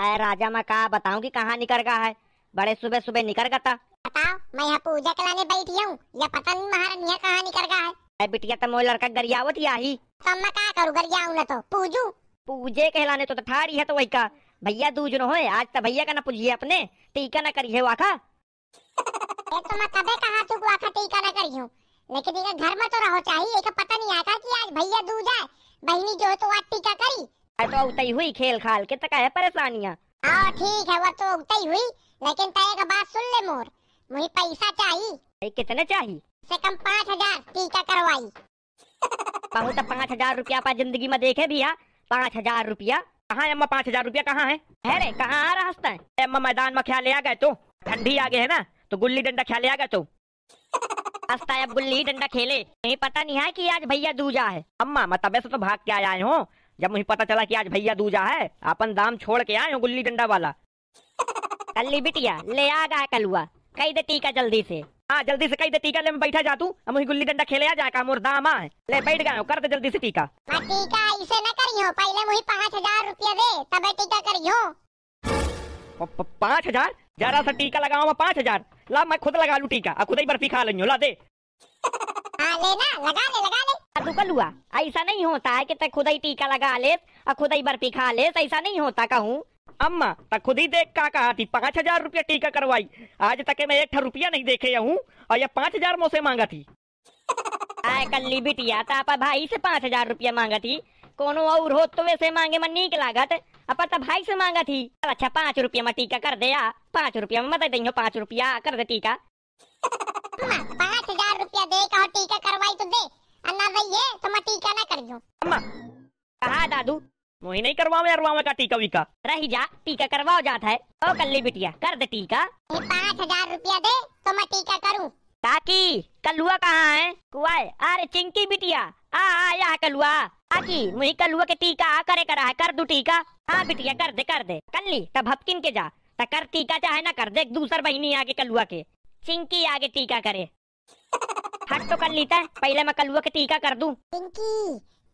अरे राजा मैं कहा बताऊं कि कहाँ निकल गया है बड़े सुबह सुबह निकल गया था बताओ मैं यहाँ पूजा कराने बैठी हूँ या पता नहीं महारानी कहाँ निकल गया है अरे बिटिया तो मोह लड़का गरियावत ही तो मैं क्या करूँ गरियाऊ ना तो पूजू पूजे कहलाने तो ठाड़ी तो है तो वही का भैया दूज न हो आज तो भैया का ना पूजिए अपने टीका ना करिए वाखा तो मैं कभी कहा तू वाखा टीका ना करी हूँ लेकिन घर में तो रहो चाहिए पता नहीं आता कि आज भैया दूजा बहनी जो है तो आज टीका करी तो उतई हुई खेल खाल के तक है परेशानियाँ हाँ ठीक है वो तो उतई हुई लेकिन तय का बात सुन ले मोर मुझे पैसा चाहिए कितना चाहिए से कम पाँच हजार टीका करवाई बहुत तो पाँच हजार रुपया पा जिंदगी में देखे भैया हाँ? पाँच हजार रुपया कहाँ अम्मा पाँच हजार रुपया कहाँ है अरे कहाँ आ रहा है अम्मा मैदान में ख्याल आ गए तो ठंडी आ गए है ना तो गुल्ली डंडा ख्याल आ गए तो हंसता है अब गुल्ली डंडा खेले नहीं पता नहीं है कि आज भैया दूजा है अम्मा मैं तबे से तो भाग के आया हूँ जब मुझे पता चला कि आज भैया दूजा है अपन दाम छोड़ के आए गुल्ली डंडा वाला कल्ली बिटिया ले आ गया कलुआ कई दे टीका जल्दी से हाँ जल्दी से कई दे टीका ले मैं बैठा जा तू मुझे गुल्ली डंडा खेले आ जाएगा मोर दाम आ ले बैठ गए कर दे जल्दी से टीका हाँ, टीका इसे ना करियो पहले मुझे पाँच हजार रुपया दे तब टीका करियो पाँच हजार जरा सा टीका लगाओ मैं पाँच हजार ला मैं खुद लगा लू टीका खुद ही बर्फी खा लेंगे ला दे हाँ, लेना लगा ले लगा ऐसा नहीं होता है कि तक खुद ही टीका लगा ले और खुद ही बर्फी खा ले ऐसा नहीं होता कहूँ अम्मा तो खुद ही देख का कहा थी पाँच हजार रुपया टीका करवाई आज तक मैं एक रुपया नहीं देखे हूँ और यह पाँच हजार मोसे मांगा थी आय कल्ली बिटिया तो तापा भाई से पाँच हजार रुपया मांगा थी कोनो और हो तो वैसे मांगे मन नीक लागत अपा तो भाई से मांगा थी अच्छा पाँच रुपया में टीका कर दे पाँच रुपया में मत दे पाँच रुपया कर दे टीका नहीं करवाओ यार वामा का टीका वीका रही जा टीका करवाओ जाता है ओ कल्ली बिटिया कर दे टीका पाँच हजार रूपया दे तो मैं टीका करूँ ताकि कलुआ कहाँ है कुआ अरे चिंकी बिटिया आ आ यहाँ कलुआ ताकि मुझे कलुआ के टीका आ करे करा है कर दू टीका हाँ बिटिया कर दे कर दे कल्ली तब हपकिन के जा तो कर टीका चाहे ना कर दे दूसर बहनी आगे कलुआ के चिंकी आगे टीका करे हट तो कर लीता है पहले मैं कलुआ के टीका कर दूं चिंकी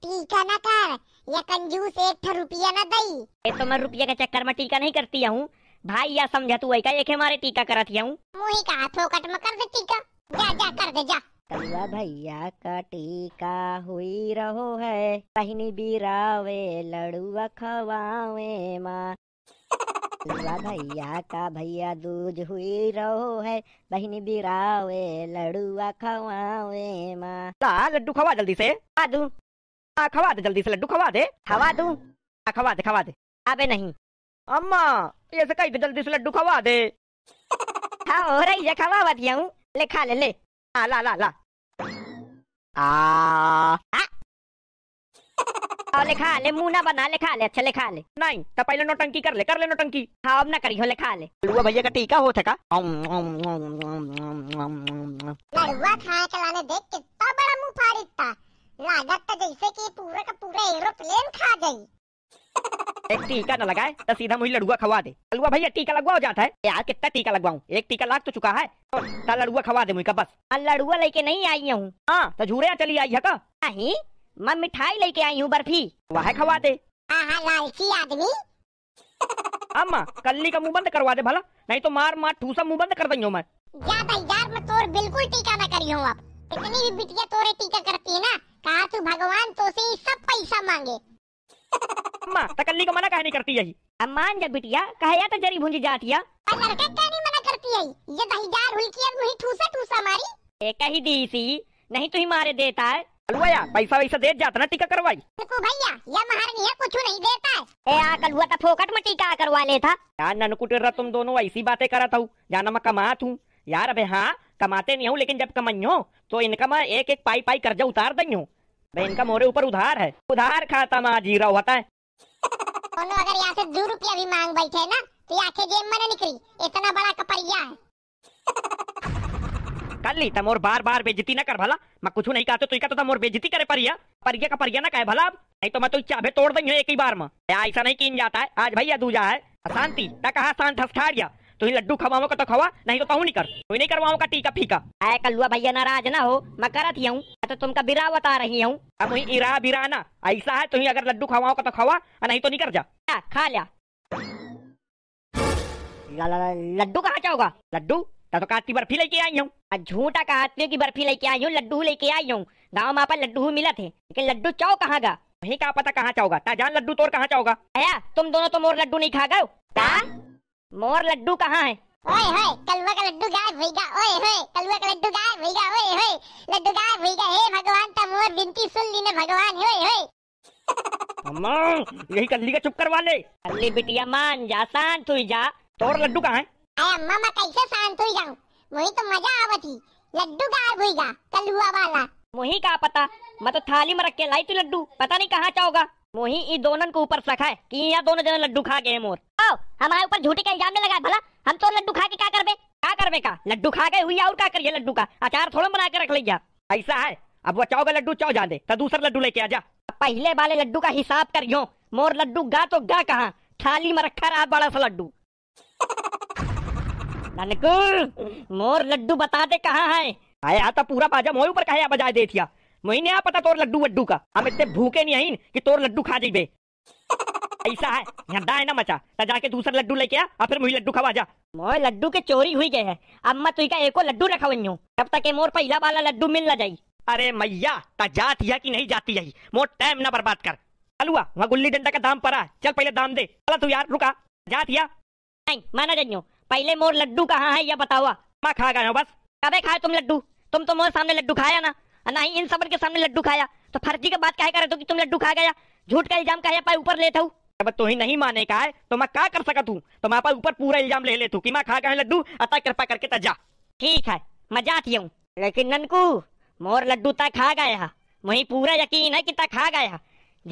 टीका ना कर या कंजूस एक ठा रुपया ना दई ए तो मैं रुपया के चक्कर में टीका नहीं करती हूँ भाई या समझा तू एक एक हमारे टीका करत हूँ मुही का हाथों कट में कर दे टीका जा जा कर दे जा कलवा भैया का टीका हुई रहो है पहनी बिरावे लड़ुआ खवावे माँ कलवा भैया का भैया दूज हुई रहो है बहनी बिरावे लड़ुआ खवावे माँ लड्डू खवा जल्दी से आ दू आ, खवा दे जल्दी से लड्डू खवा दे खवा दू आ, खवा दे खवा दे अबे नहीं अम्मा ये से कहीं जल्दी से लड्डू खवा दे हाँ हो रही है खवा बात हूँ ले खा ले ले आ ला ला ला आ, आ? ले खा ले मुंह ना बना ले खा ले अच्छा ले खा ले नहीं तो पहले नोटंकी कर ले कर ले नोटंकी हाँ अब ना करी हो ले खा ले लुआ भैया का टीका हो थका लड़ुआ खाए के देख के कितना बड़ा मुंह फाड़ी था लागत तो जैसे कि पूरे का पूरे एरोप्लेन खा गई एक टीका न लगाए तो सीधा मुझे लड़ुआ खवा दे लड़ुआ भैया टीका लगवाओ जाता है यार कितना टीका लगवाऊँ एक टीका लाग तो चुका है तो लड़ुआ खवा दे मुझे बस लड़ुआ लेके नहीं आई हूँ हाँ तो झूरे चली आई है का नहीं मैं मिठाई लेके आई हूँ बर्फी वह खवा दे लालची आदमी अम्मा कल्ली का मुंह बंद करवा दे भला नहीं तो मार मार ठूसा मुंह बंद कर देंगे मैं यार मैं तोर बिल्कुल टीका ना करी हूँ अब इतनी भी बिटिया तोरे टीका करती है ना कहा तू भगवान तो से सब पैसा मांगे माँ तकली को मना कहनी करती यही अब मान जा बिटिया या तो जरी भूंजी जातिया पर लड़के क्या नहीं मना करती यही ये दहीदार हुलकी अब नहीं ठूसा ठूसा मारी एक ही दी सी नहीं तो ही मारे देता है कलुआ पैसा वैसा दे जाता ना टीका करवाई तो भैया ये महारानी है कुछ नहीं देता है ए आ कलुआ का फोकट में टीका करवा लेता यार ननकुटेरा तुम दोनों ऐसी बातें करत हो जाना मैं कमात हूँ यार अबे हाँ कमाते नहीं हूँ लेकिन जब कमाई तो इनका मैं एक एक पाई पाई कर्जा उतार दई हूँ बहन का मोरे ऊपर उधार है उधार खाता माँ जी रहा होता है अगर यहाँ से दो रुपया भी मांग बैठे ना तो आखे जेब में निकली इतना बड़ा कपड़िया है कर ली तमोर बार बार बेजती ना कर भला मैं कुछ नहीं कहते तो का तो मोर बेजती करे परिया परिया का परिया ना कहे भला नहीं तो मैं तो चाबे तोड़ देंगे एक ही बार में ऐसा नहीं कीन जाता है आज भैया दूजा है शांति ना कहा शांत हस्खाड़िया तो ही लड्डू खवाओ का तो खवा नहीं तो कहूँ नहीं कर कोई नहीं करवाओ का टीका फीका आए कलुआ भैया नाराज ना हो मैं करती हूँ तो तुमका बिरा बता रही हूँ अब वही इरा ना ऐसा है तुम्हें तो अगर लड्डू खवाओ का तो खवा नहीं तो नहीं कर जा खा लिया लड्डू कहाँ जाओगा लड्डू तो काट बर्फी लेके आई हूँ झूठा हूँ की बर्फी लेके आई हूँ लड्डू लेके आई हूँ गाँव में पर लड्डू मिला थे लेकिन लड्डू चाओ कहाँ का वही का पता कहाँ चाहोगा जान लड्डू तोड़ कहाँ चाहोगा तुम दोनों तो मोर लड्डू नहीं खा गए मोर लड्डू कहाँ है ओए होए कलवा का लड्डू गायब होएगा ओए होए कलवा का लड्डू गायब होएगा ओए होए लड्डू गायब होएगा हे भगवान ता मोर बिनती सुन लीने भगवान होए होए अम्मा यही कल्ली का चुप करवा ले कल्ली बिटिया मान जा शांत हुई जा तोर लड्डू कहाँ है अरे अम्मा मैं कैसे शांत हुई जाऊं वही तो मजा आवत ही लड्डू गायब होएगा कलवा वाला मुही का पता मैं तो थाली में रख के लाई तू लड्डू पता नहीं कहाँ चाहोगा वही ई दोनों को ऊपर रखा है कि यहाँ दोनों जने लड्डू खा गए मोर ओ हमारे ऊपर झूठे का इल्जाम लगाए भला हम तो लड्डू खा के क्या करबे क्या करबे का लड्डू खा गए हुई और क्या करिए लड्डू का अचार थोड़ा बना के रख लिया ऐसा है अब वो चाव लड्डू चौ जा दे तो दूसरा लड्डू लेके आ जा पहले वाले लड्डू का हिसाब करियो मोर लड्डू गा तो गा कहा थाली में रखा रहा बड़ा सा लड्डू मोर लड्डू बता दे कहाँ है आया तो पूरा बाजा मोर ऊपर कहे बजा दे दिया मुही नहीं पता तोर लड्डू वड्डू का हम इतने भूखे नहीं आई कि तोर लड्डू खा जाइबे ऐसा है यहाँ है ना मचा त जाके दूसरा लड्डू लेके आ और फिर मुही लड्डू खवा जा मोए लड्डू के चोरी हुई गए है अब मैं तुई का एको लड्डू रखा हुई हूँ तब तक मोर पहला वाला लड्डू मिल ना जाई अरे मैया त जाती है कि नहीं जाती है मोर टाइम ना बर्बाद कर अलुआ वहाँ गुल्ली डंडा का दाम पड़ा चल पहले दाम दे चला तू यार रुका जातिया नहीं माना जाइयो पहले मोर लड्डू कहाँ है यह बतावा मैं खा गए बस कबे खाए तुम लड्डू तुम तो मोर सामने लड्डू खाया ना ना ही इन सबर के सामने लड्डू खाया तो फर्जी का बात कहे रहे तो कि तुम लड्डू खा गया झूठ का इल्जाम कहे पाए ऊपर लेता हूँ अब तो ही नहीं माने का है तो मैं क्या कर सकत हूँ तो मैं ऊपर पूरा इल्जाम ले लेतू कि मैं खा गए लड्डू अतः कृपा करके जा ठीक है मैं जाती हूँ लेकिन ननकू मोर लड्डू तक खा गया वही पूरा यकीन है कि तक खा गया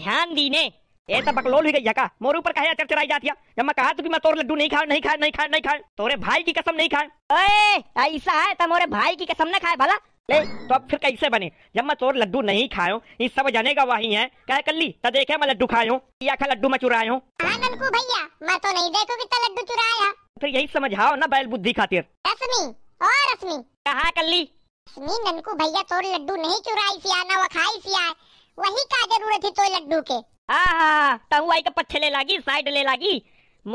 ध्यान दीने ये तो बकलोल भी गई का मोर ऊपर कहे चरचराई जाती है जब मैं कहा तू तो कि मैं तोर लड्डू नहीं खाए नहीं खाए नहीं खाए नहीं खाए तोरे भाई की कसम नहीं खाए ऐसा है तो मोरे भाई की कसम ना खाए भला ले तो अब फिर कैसे बने जब मैं तोर लड्डू नहीं खायो ये सब जानेगा वही है कह कल्ली तो देखे मैं लड्डू खायो या खा लड्डू मैं चुराया हाँ, ननकू भैया मैं तो नहीं देखो तो कितना लड्डू चुराया फिर यही समझाओ ना बैल बुद्धि खातिर और कहा कल्ली रश्मि ननकू भैया तोर लड्डू नहीं चुराई सी आना वो खाई आए वही का जरूरत थी तो लड्डू के हां तऊ आई के लागी साइड ले लागी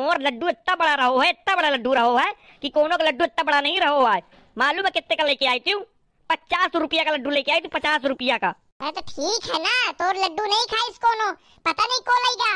मोर लड्डू इतना बड़ा रहो है इतना बड़ा लड्डू रहो है कि कोनो का लड्डू इतना बड़ा नहीं रहो है मालूम है कितने का लेके आई थी पचास रुपया का लड्डू लेके आई थी पचास रुपया का अरे तो ठीक है ना तो लड्डू नहीं खाई इसको नो पता नहीं को लेगा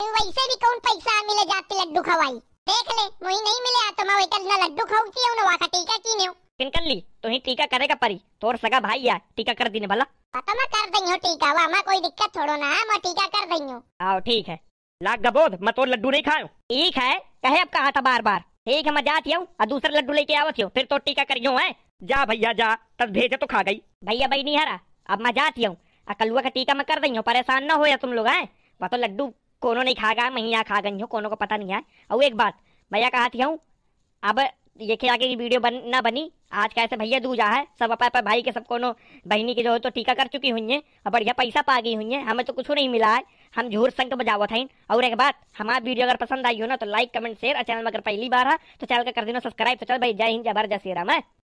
तो वैसे भी कौन पैसा मिले जाते लड्डू खवाई देख ले मुई नहीं मिले तो मैं वही ना लड्डू खाऊती हूं ना वाका टीका की ने कर ली तो ही टीका करेगा परी तोर सगा भाई यार टीका कर दीने भला पता हाँ तो मैं कर दई हूं टीका वा मैं कोई दिक्कत छोड़ो ना मैं टीका कर दई हूं आओ ठीक है लाग गबोद मैं तो लड्डू नहीं खायो ठीक है कहे अब कहा था बार बार ठीक है मैं जाती हूँ दूसरे लड्डू लेके आवत हूँ फिर तो टीका करियो है जा भैया जा तब भेजे तो खा गई भैया भाई नहीं हरा अब मैं जाती हूँ कलुआ का टीका मैं कर रही हूँ परेशान ना हो या तुम लोग आए वह तो लड्डू कोनो नहीं खा गया मैं यहाँ खा गई हूँ कोनो को पता नहीं है और एक बात भैया कहा थी हूँ अब ये के आगे की वीडियो बन ना बनी आज ऐसे भैया दूजा है सब अपा अपा भाई के सब कोनो बहनी के जो है तो टीका कर चुकी हुई है और बढ़िया पैसा पा गई हुई है हमें तो कुछ नहीं मिला है हम झूर संग बजावत हैं और एक बात हमारा वीडियो अगर पसंद आई हो ना तो लाइक कमेंट शेयर और चैनल में अगर पहली बार है तो चैनल का कर देना सब्सक्राइब तो चल भाई जय हिंद जय भारत जय श्री राम है